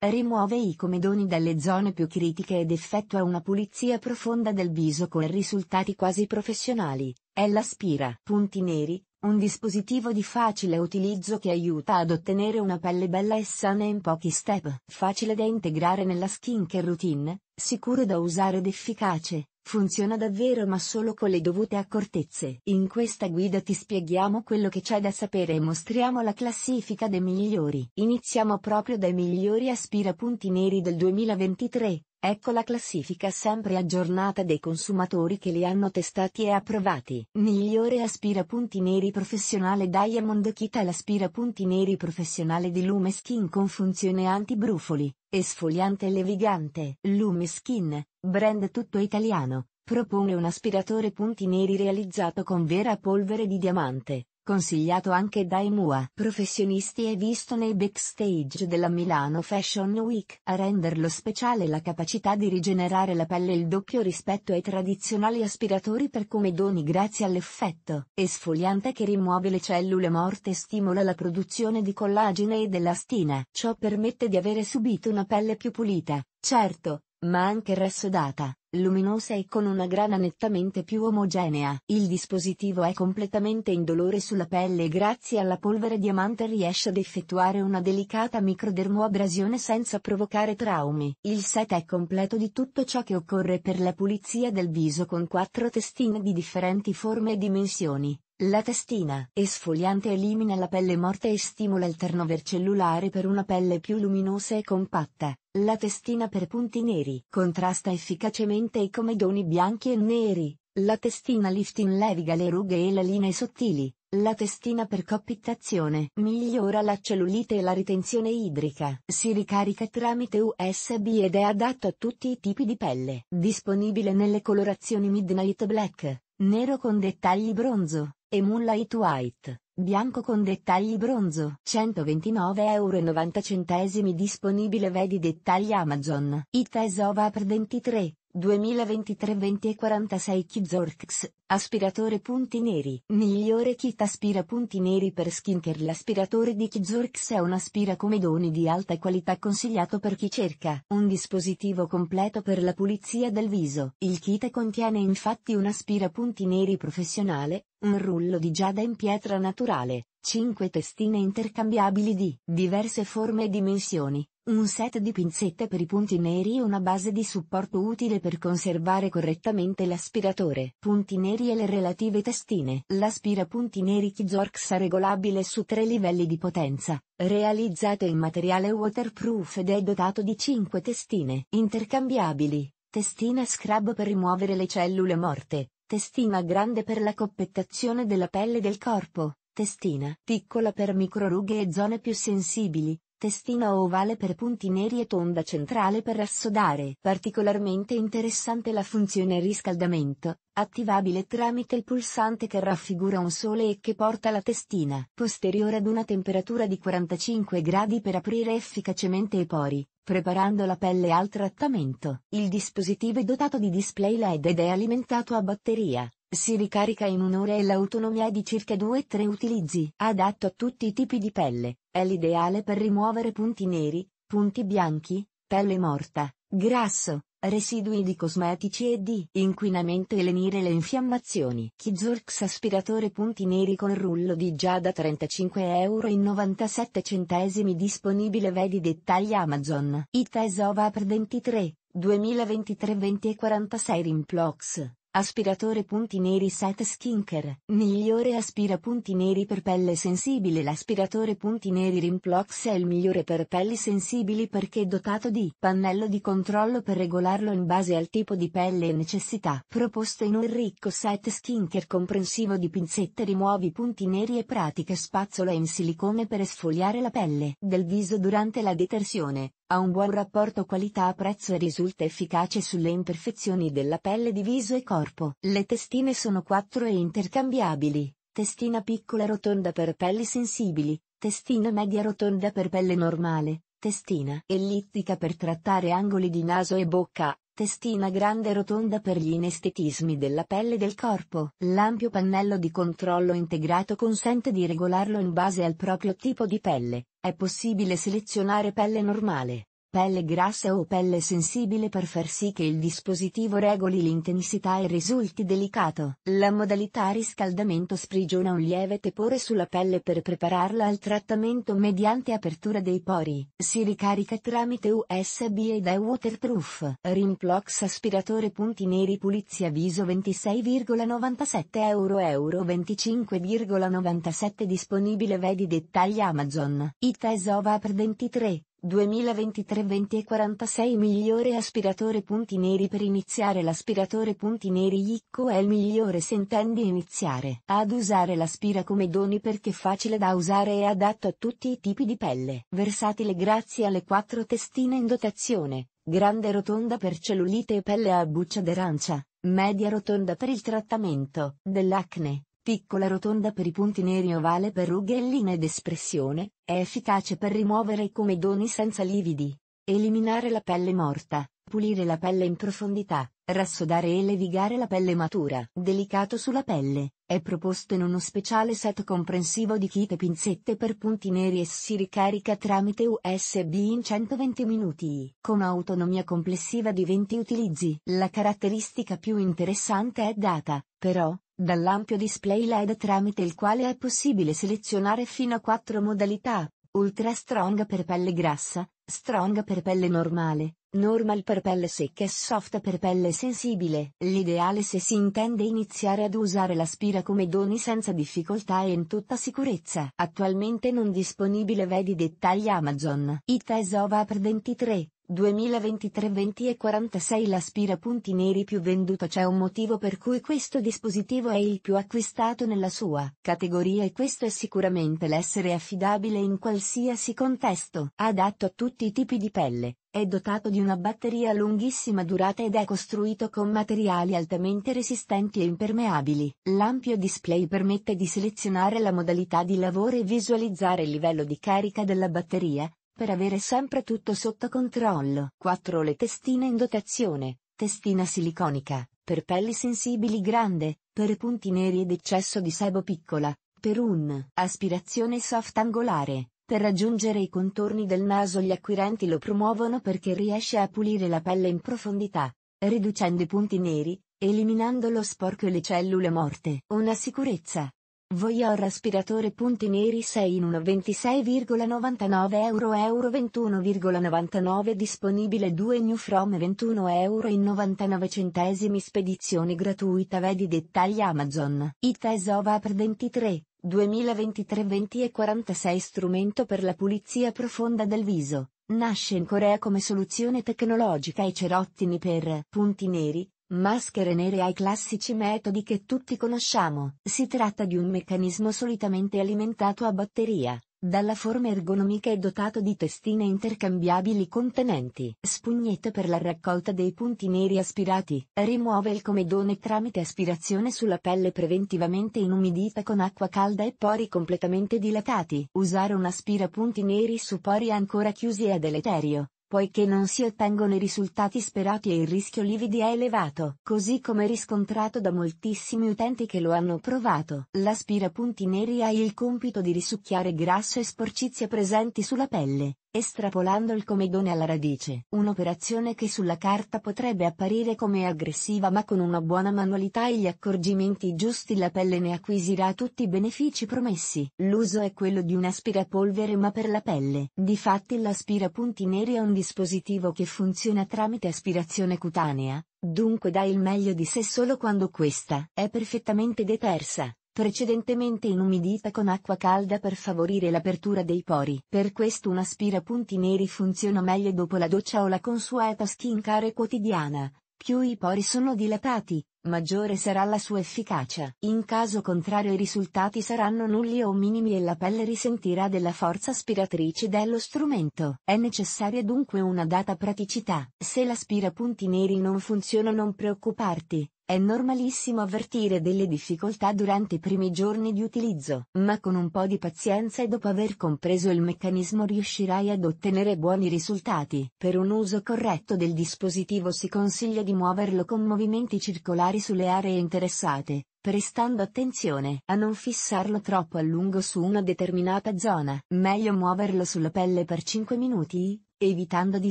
Rimuove i comedoni dalle zone più critiche ed effettua una pulizia profonda del viso con risultati quasi professionali. è l'aspira. punti neri, un dispositivo di facile utilizzo che aiuta ad ottenere una pelle bella e sana in pochi step, facile da integrare nella skincare routine, sicuro da usare ed efficace, funziona davvero ma solo con le dovute accortezze. In questa guida ti spieghiamo quello che c'è da sapere e mostriamo la classifica dei migliori. Iniziamo proprio dai migliori aspirapunti neri del 2023, Ecco la classifica sempre aggiornata dei consumatori che li hanno testati e approvati. Migliore aspirapunti neri professionale Diamond Kita è l'aspirapunti neri professionale di Lume Skin con funzione antibrufoli, esfoliante e levigante. Lume Skin, brand tutto italiano, propone un aspiratore punti neri realizzato con vera polvere di diamante, Consigliato anche dai MUA professionisti e visto nei backstage della Milano Fashion Week. A renderlo speciale la capacità di rigenerare la pelle il doppio rispetto ai tradizionali aspiratori per comedoni grazie all'effetto esfoliante che rimuove le cellule morte e stimola la produzione di collagene ed elastina. Ciò permette di avere subito una pelle più pulita, certo, ma anche rassodata, luminosa e con una grana nettamente più omogenea. Il dispositivo è completamente indolore sulla pelle e grazie alla polvere diamante riesce ad effettuare una delicata microdermoabrasione senza provocare traumi. Il set è completo di tutto ciò che occorre per la pulizia del viso con quattro testine di differenti forme e dimensioni. La testina esfoliante elimina la pelle morta e stimola il turnover cellulare per una pelle più luminosa e compatta. La testina per punti neri contrasta efficacemente i comedoni bianchi e neri, la testina lifting leviga le rughe e le linee sottili, la testina per coppitazione migliora la cellulite e la ritenzione idrica. Si ricarica tramite USB ed è adatto a tutti i tipi di pelle. Disponibile nelle colorazioni Midnight Black, nero con dettagli bronzo, e Moonlight White. Bianco con dettagli bronzo. 129,90 euro disponibile vedi dettagli Amazon. It is over per 23. 2023 20 e 46 Kizorx, aspiratore punti neri. Migliore kit aspira punti neri per skincare. L'aspiratore di Kizorx è un aspiracomedoni di alta qualità consigliato per chi cerca un dispositivo completo per la pulizia del viso. Il kit contiene infatti un aspira punti neri professionale, un rullo di giada in pietra naturale, 5 testine intercambiabili di diverse forme e dimensioni, un set di pinzette per i punti neri e una base di supporto utile per conservare correttamente l'aspiratore. Punti neri e le relative testine. L'aspira punti neri Kizorx è regolabile su tre livelli di potenza, realizzato in materiale waterproof ed è dotato di 5 testine intercambiabili. Testina scrub per rimuovere le cellule morte, testina grande per la coppettazione della pelle del corpo, testina piccola per microrughe e zone più sensibili, testina ovale per punti neri e tonda centrale per rassodare. Particolarmente interessante la funzione riscaldamento, attivabile tramite il pulsante che raffigura un sole e che porta la testina posteriore ad una temperatura di 45 gradi per aprire efficacemente i pori, preparando la pelle al trattamento. Il dispositivo è dotato di display LED ed è alimentato a batteria si ricarica in un'ora e l'autonomia è di circa 2-3 utilizzi. Adatto a tutti i tipi di pelle, è l'ideale per rimuovere punti neri, punti bianchi, pelle morta, grasso, residui di cosmetici e di inquinamento e lenire le infiammazioni. Kizurx aspiratore punti neri con rullo di giada 35,97€ disponibile vedi dettagli Amazon. Itesova per 23, 2023 20 e 46 Rimplox, Aspiratore punti neri Set Skincare, migliore aspira punti neri per pelle sensibile L'aspiratore punti neri Rimplox è il migliore per pelli sensibili perché è dotato di pannello di controllo per regolarlo in base al tipo di pelle e necessità. Proposto in un ricco set skincare comprensivo di pinzette rimuovi punti neri e pratiche spazzola in silicone per esfoliare la pelle del viso durante la detersione ha un buon rapporto qualità-prezzo e risulta efficace sulle imperfezioni della pelle di viso e corpo corpo. Le testine sono quattro e intercambiabili, testina piccola rotonda per pelli sensibili, testina media rotonda per pelle normale, testina ellittica per trattare angoli di naso e bocca, testina grande rotonda per gli inestetismi della pelle e del corpo. L'ampio pannello di controllo integrato consente di regolarlo in base al proprio tipo di pelle. È possibile selezionare pelle normale, pelle grassa o pelle sensibile per far sì che il dispositivo regoli l'intensità e risulti delicato. La modalità riscaldamento sprigiona un lieve tepore sulla pelle per prepararla al trattamento mediante apertura dei pori. Si ricarica tramite USB ed è waterproof. Rimplox aspiratore punti neri pulizia viso 26,97 euro euro 25,97 disponibile vedi dettagli Amazon. Itesova per 23 2023 20 e 46 migliore aspiratore punti neri per iniziare l'aspiratore punti neri Icco è il migliore se intendi iniziare ad usare l'aspira come doni perché facile da usare e adatto a tutti i tipi di pelle versatile grazie alle quattro testine in dotazione grande rotonda per cellulite e pelle a buccia d'arancia media rotonda per il trattamento dell'acne piccola rotonda per i punti neri ovale per rughe e linee d'espressione, è efficace per rimuovere i comedoni senza lividi, eliminare la pelle morta, pulire la pelle in profondità, rassodare e levigare la pelle matura. Delicato sulla pelle, è proposto in uno speciale set comprensivo di kit e pinzette per punti neri e si ricarica tramite USB in 120 minuti, con autonomia complessiva di 20 utilizzi. La caratteristica più interessante è data, però, dall'ampio display LED tramite il quale è possibile selezionare fino a quattro modalità, Ultra Strong per pelle grassa, Strong per pelle normale, Normal per pelle secca e soft per pelle sensibile. L'ideale se si intende iniziare ad usare l'aspira come doni senza difficoltà e in tutta sicurezza. Attualmente non disponibile vedi dettagli Amazon. Itesova per 23. 2023 20 e 46 l'aspira punti neri più venduto c'è un motivo per cui questo dispositivo è il più acquistato nella sua categoria e questo è sicuramente l'essere affidabile in qualsiasi contesto, adatto a tutti i tipi di pelle, è dotato di una batteria a lunghissima durata ed è costruito con materiali altamente resistenti e impermeabili. L'ampio display permette di selezionare la modalità di lavoro e visualizzare il livello di carica della batteria, per avere sempre tutto sotto controllo. 4. Le testine in dotazione, testina siliconica, per pelli sensibili grande, per punti neri ed eccesso di sebo piccola, per un aspirazione soft angolare, per raggiungere i contorni del naso gli acquirenti lo promuovono perché riesce a pulire la pelle in profondità, riducendo i punti neri, eliminando lo sporco e le cellule morte. Una sicurezza, Voyeur aspiratore punti neri 6 in 1 26,99 euro euro 21,99 disponibile 2 new from 21 euro in 99 centesimi spedizione gratuita vedi dettagli Amazon ITES per 23 2023 20 e 46 strumento per la pulizia profonda del viso nasce in Corea come soluzione tecnologica ai cerottini per punti neri Maschere nere ai classici metodi che tutti conosciamo, si tratta di un meccanismo solitamente alimentato a batteria, dalla forma ergonomica e dotato di testine intercambiabili contenenti spugnette per la raccolta dei punti neri aspirati, rimuove il comedone tramite aspirazione sulla pelle preventivamente inumidita con acqua calda e pori completamente dilatati. Usare un aspirapunti neri su pori ancora chiusi è deleterio, poiché non si ottengono i risultati sperati e il rischio lividi è elevato, così come riscontrato da moltissimi utenti che lo hanno provato. L'aspirapunti neri ha il compito di risucchiare grasso e sporcizia presenti sulla pelle, estrapolando il comedone alla radice. Un'operazione che sulla carta potrebbe apparire come aggressiva ma con una buona manualità e gli accorgimenti giusti la pelle ne acquisirà tutti i benefici promessi. L'uso è quello di un aspirapolvere ma per la pelle. Difatti l'aspirapunti neri è un dispositivo che funziona tramite aspirazione cutanea, dunque dà il meglio di sé solo quando questa è perfettamente detersa precedentemente inumidita con acqua calda per favorire l'apertura dei pori. Per questo un aspirapunti neri funziona meglio dopo la doccia o la consueta skincare quotidiana. Più i pori sono dilatati, maggiore sarà la sua efficacia. In caso contrario i risultati saranno nulli o minimi e la pelle risentirà della forza aspiratrice dello strumento. È necessaria dunque una data praticità. Se l'aspirapunti neri non funziona non preoccuparti, è normalissimo avvertire delle difficoltà durante i primi giorni di utilizzo, ma con un po' di pazienza e dopo aver compreso il meccanismo riuscirai ad ottenere buoni risultati. Per un uso corretto del dispositivo si consiglia di muoverlo con movimenti circolari sulle aree interessate, prestando attenzione a non fissarlo troppo a lungo su una determinata zona. Meglio muoverlo sulla pelle per 5 minuti, evitando di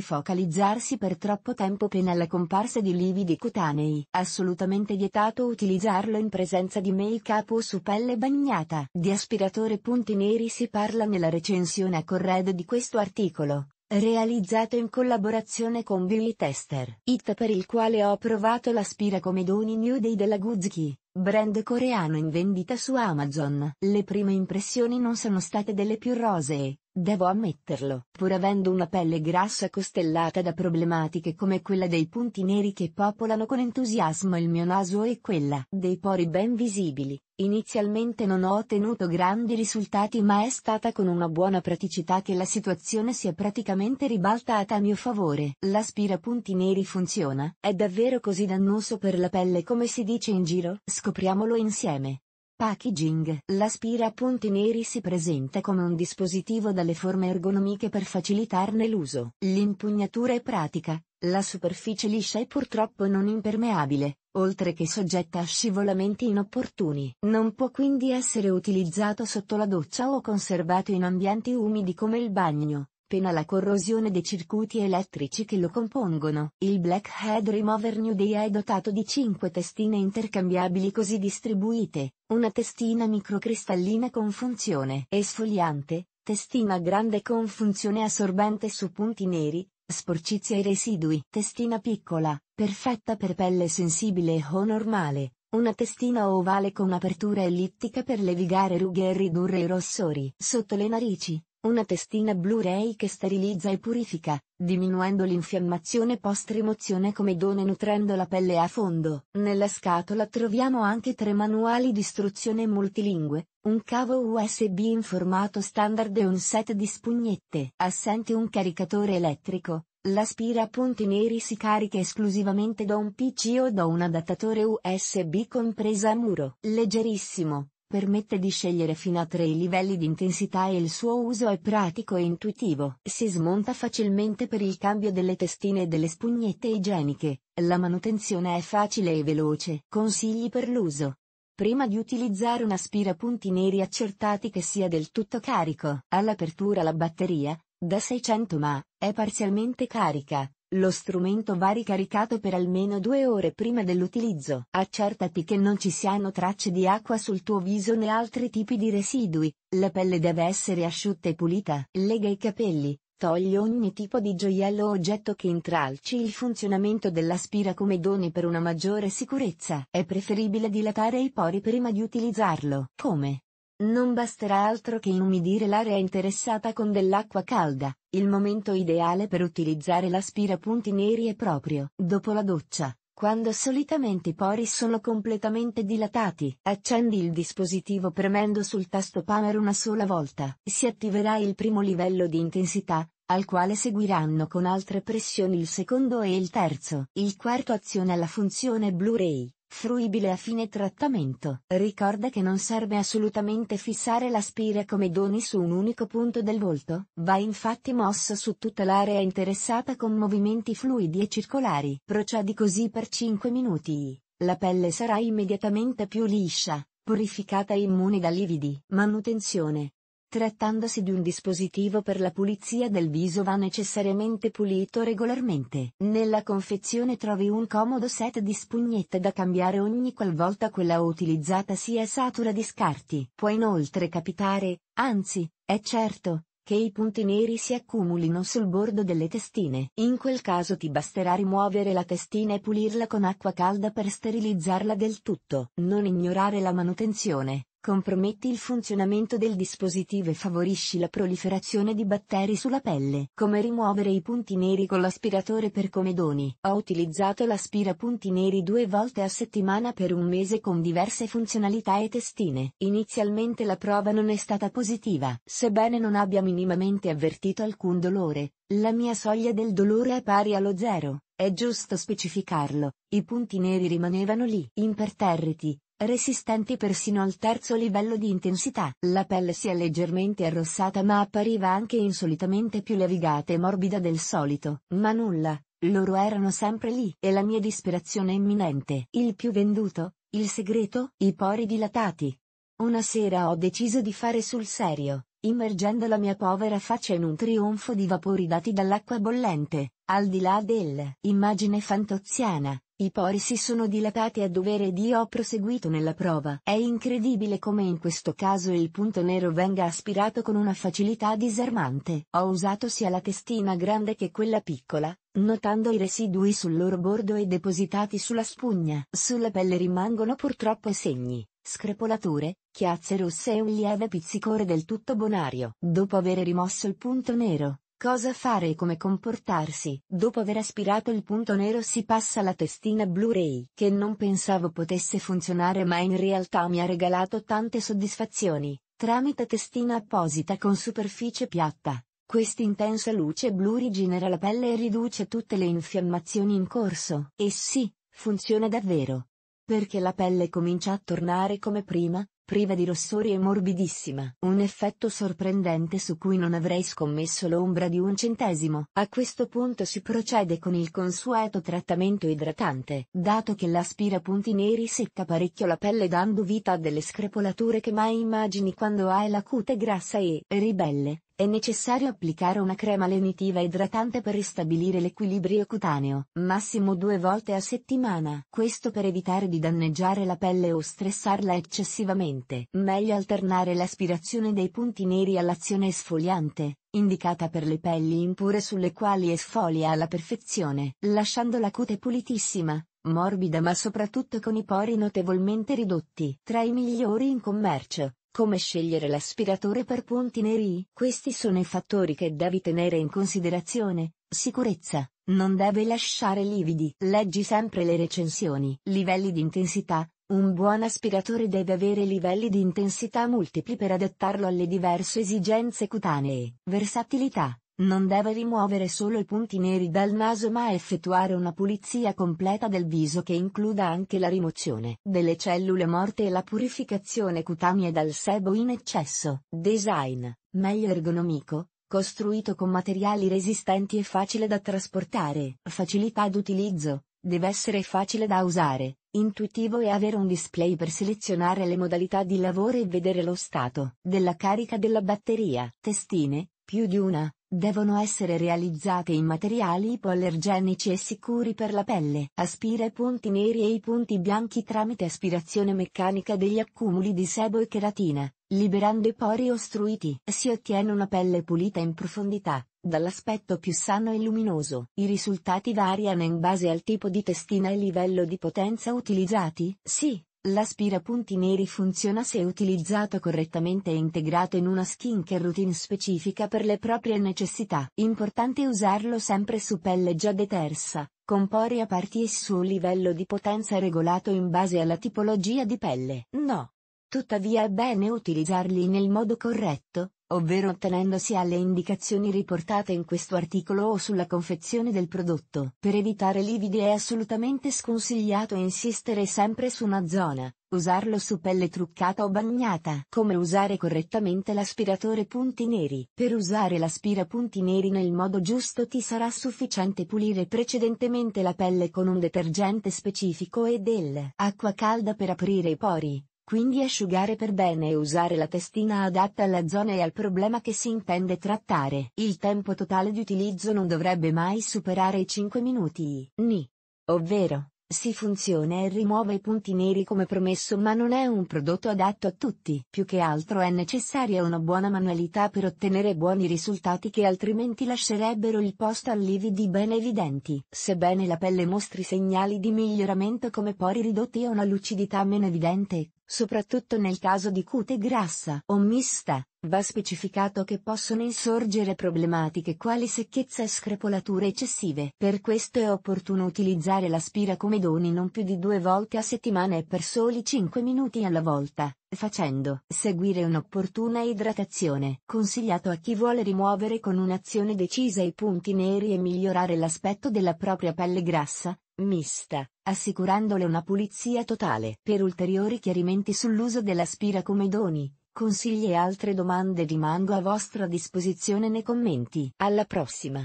focalizzarsi per troppo tempo pena la comparsa di lividi cutanei. Assolutamente vietato utilizzarlo in presenza di make-up o su pelle bagnata. Di aspiratore punti neri si parla nella recensione a corredo di questo articolo realizzato in collaborazione con Billy Tester. It per il quale ho provato l'aspira l'aspiracomedoni New Day della Guzki, brand coreano in vendita su Amazon. Le prime impressioni non sono state delle più rosee, Devo ammetterlo, pur avendo una pelle grassa costellata da problematiche come quella dei punti neri che popolano con entusiasmo il mio naso e quella dei pori ben visibili, inizialmente non ho ottenuto grandi risultati ma è stata con una buona praticità che la situazione si è praticamente ribaltata a mio favore. L'aspira punti neri funziona? È davvero così dannoso per la pelle come si dice in giro? Scopriamolo insieme. Packaging. l'aspira a punti neri si presenta come un dispositivo dalle forme ergonomiche per facilitarne l'uso. L'impugnatura è pratica, la superficie liscia è purtroppo non impermeabile, oltre che soggetta a scivolamenti inopportuni. Non può quindi essere utilizzato sotto la doccia o conservato in ambienti umidi come il bagno, pena la corrosione dei circuiti elettrici che lo compongono. Il Blackhead Remover New Day è dotato di 5 testine intercambiabili così distribuite, una testina microcristallina con funzione esfoliante, testina grande con funzione assorbente su punti neri, sporcizia e residui, testina piccola, perfetta per pelle sensibile o normale, una testina ovale con apertura ellittica per levigare rughe e ridurre i rossori. Sotto le narici, una testina Blu-ray che sterilizza e purifica, diminuendo l'infiammazione post-rimozione come dono e nutrendo la pelle a fondo. Nella scatola troviamo anche tre manuali di istruzione multilingue, un cavo USB in formato standard e un set di spugnette. Assente un caricatore elettrico, l'aspira a punti neri si carica esclusivamente da un PC o da un adattatore USB compresa a muro. Leggerissimo, Permette di scegliere fino a tre livelli di intensità e il suo uso è pratico e intuitivo. Si smonta facilmente per il cambio delle testine e delle spugnette igieniche. La manutenzione è facile e veloce. Consigli per l'uso. Prima di utilizzare un aspirapunti neri accertati che sia del tutto carico. All'apertura la batteria, da 600 ma, è parzialmente carica, lo strumento va ricaricato per almeno due ore prima dell'utilizzo. Accertati che non ci siano tracce di acqua sul tuo viso né altri tipi di residui. La pelle deve essere asciutta e pulita. Lega i capelli. Togli ogni tipo di gioiello o oggetto che intralci il funzionamento dell'aspira come doni per una maggiore sicurezza. È preferibile dilatare i pori prima di utilizzarlo. Come? Non basterà altro che inumidire l'area interessata con dell'acqua calda, il momento ideale per utilizzare l'aspirapunti neri è proprio dopo la doccia, quando solitamente i pori sono completamente dilatati. Accendi il dispositivo premendo sul tasto Panner una sola volta. Si attiverà il primo livello di intensità, al quale seguiranno con altre pressioni il secondo e il terzo. Il quarto aziona la funzione Blu-ray. Fruibile a fine trattamento. Ricorda che non serve assolutamente fissare la spira come doni su un unico punto del volto. Va infatti mossa su tutta l'area interessata con movimenti fluidi e circolari. Procedi così per 5 minuti. La pelle sarà immediatamente più liscia, purificata e immune da lividi. Manutenzione. Trattandosi di un dispositivo per la pulizia del viso va necessariamente pulito regolarmente. Nella confezione trovi un comodo set di spugnette da cambiare ogni qualvolta quella utilizzata sia satura di scarti. Può inoltre capitare, anzi, è certo, che i punti neri si accumulino sul bordo delle testine. In quel caso ti basterà rimuovere la testina e pulirla con acqua calda per sterilizzarla del tutto. Non ignorare la manutenzione. Comprometti il funzionamento del dispositivo e favorisci la proliferazione di batteri sulla pelle. Come rimuovere i punti neri con l'aspiratore per Comedoni. Ho utilizzato l'aspirapunti neri due volte a settimana per un mese con diverse funzionalità e testine. Inizialmente la prova non è stata positiva. Sebbene non abbia minimamente avvertito alcun dolore, la mia soglia del dolore è pari allo zero. È giusto specificarlo, i punti neri rimanevano lì, imperterriti, resistenti persino al terzo livello di intensità. La pelle si è leggermente arrossata ma appariva anche insolitamente più levigata e morbida del solito. Ma nulla, loro erano sempre lì. E la mia disperazione imminente. Il più venduto, il segreto, i pori dilatati. Una sera ho deciso di fare sul serio immergendo la mia povera faccia in un trionfo di vapori dati dall'acqua bollente, al di là dell'immagine fantoziana, i pori si sono dilatati a dovere ed io ho proseguito nella prova. È incredibile come in questo caso il punto nero venga aspirato con una facilità disarmante. Ho usato sia la testina grande che quella piccola, notando i residui sul loro bordo e depositati sulla spugna. Sulla pelle rimangono purtroppo segni, screpolature, chiazze rosse e un lieve pizzicore del tutto bonario. Dopo aver rimosso il punto nero, cosa fare e come comportarsi. Dopo aver aspirato il punto nero si passa alla testina Blu-ray, che non pensavo potesse funzionare ma in realtà mi ha regalato tante soddisfazioni, tramite testina apposita con superficie piatta. Quest'intensa luce blu rigenera la pelle e riduce tutte le infiammazioni in corso. E sì, funziona davvero. Perché la pelle comincia a tornare come prima, priva di rossori e morbidissima. Un effetto sorprendente su cui non avrei scommesso l'ombra di un centesimo. A questo punto si procede con il consueto trattamento idratante, dato che l'aspirapunti neri secca parecchio la pelle dando vita a delle screpolature che mai immagini quando hai la cute grassa e ribelle. È necessario applicare una crema lenitiva idratante per ristabilire l'equilibrio cutaneo, massimo due volte a settimana. Questo per evitare di danneggiare la pelle o stressarla eccessivamente. Meglio alternare l'aspirazione dei punti neri all'azione esfoliante, indicata per le pelli impure sulle quali esfolia alla perfezione, lasciando la cute pulitissima, morbida ma soprattutto con i pori notevolmente ridotti. Tra i migliori in commercio, come scegliere l'aspiratore per punti neri? Questi sono i fattori che devi tenere in considerazione. Sicurezza. Non deve lasciare lividi. Leggi sempre le recensioni. Livelli di intensità. Un buon aspiratore deve avere livelli di intensità multipli per adattarlo alle diverse esigenze cutanee. Versatilità. Non deve rimuovere solo i punti neri dal naso ma effettuare una pulizia completa del viso che includa anche la rimozione delle cellule morte e la purificazione cutanea dal sebo in eccesso. Design, meglio ergonomico, costruito con materiali resistenti e facile da trasportare. Facilità d'utilizzo, deve essere facile da usare, intuitivo e avere un display per selezionare le modalità di lavoro e vedere lo stato della carica della batteria. Testine, più di una, Devono essere realizzate in materiali ipoallergenici e sicuri per la pelle. Aspira i punti neri e i punti bianchi tramite aspirazione meccanica degli accumuli di sebo e cheratina, liberando i pori ostruiti. Si ottiene una pelle pulita in profondità, dall'aspetto più sano e luminoso. I risultati variano in base al tipo di testina e livello di potenza utilizzati? Sì, L'aspirapunti neri funziona se utilizzato correttamente e integrato in una skincare routine specifica per le proprie necessità. Importante usarlo sempre su pelle già detersa, con pori aperti e su un livello di potenza regolato in base alla tipologia di pelle. No. Tuttavia è bene utilizzarli nel modo corretto, ovvero attenendosi alle indicazioni riportate in questo articolo o sulla confezione del prodotto. Per evitare lividi è assolutamente sconsigliato insistere sempre su una zona, usarlo su pelle truccata o bagnata. Come usare correttamente l'aspiratore punti neri? Per usare l'aspira punti neri nel modo giusto ti sarà sufficiente pulire precedentemente la pelle con un detergente specifico e dell'acqua calda per aprire i pori quindi asciugare per bene e usare la testina adatta alla zona e al problema che si intende trattare. Il tempo totale di utilizzo non dovrebbe mai superare i 5 minuti, ni. Ovvero, si funziona e rimuove i punti neri come promesso ma non è un prodotto adatto a tutti. Più che altro è necessaria una buona manualità per ottenere buoni risultati che altrimenti lascerebbero il posto a lividi ben evidenti. Sebbene la pelle mostri segnali di miglioramento come pori ridotti e una lucidità meno evidente, soprattutto nel caso di cute grassa o mista, Va specificato che possono insorgere problematiche quali secchezza e screpolature eccessive. Per questo è opportuno utilizzare l'aspira come doni non più di due volte a settimana e per soli 5 minuti alla volta, facendo seguire un'opportuna idratazione. Consigliato a chi vuole rimuovere con un'azione decisa i punti neri e migliorare l'aspetto della propria pelle grassa, mista, assicurandole una pulizia totale. Per ulteriori chiarimenti sull'uso dell'aspira come doni, Consigli e altre domande rimango a vostra disposizione nei commenti. Alla prossima!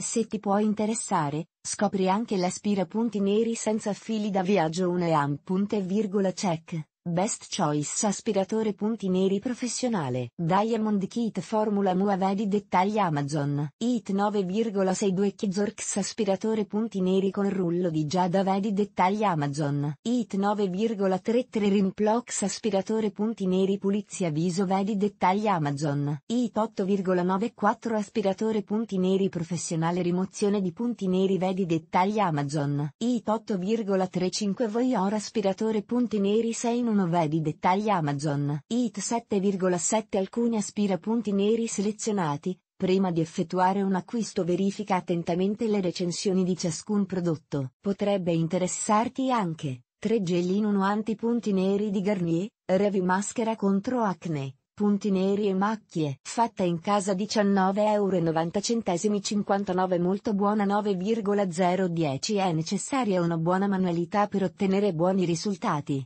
Se ti può interessare, scopri anche l'aspira punti neri senza fili da viaggio e check. Best Choice aspiratore punti neri professionale. Diamond Kit Formula Mua vedi dettagli Amazon. It 9,62 Kizorx aspiratore punti neri con rullo di giada vedi dettagli Amazon. It 9,33 Rimplox aspiratore punti neri pulizia viso vedi dettagli Amazon. It 8,94 aspiratore punti neri professionale rimozione di punti neri vedi dettagli Amazon. It 8,35 Voyor aspiratore punti neri 6 in un 1 Vedi dettagli Amazon. IT 7,7 Alcuni aspira punti neri selezionati. Prima di effettuare un acquisto verifica attentamente le recensioni di ciascun prodotto. Potrebbe interessarti anche 3 gel in 1 antipunti neri di Garnier, Revi maschera contro acne punti neri e macchie. Fatta in casa 19,90€ 59 molto buona 9,010 è necessaria una buona manualità per ottenere buoni risultati.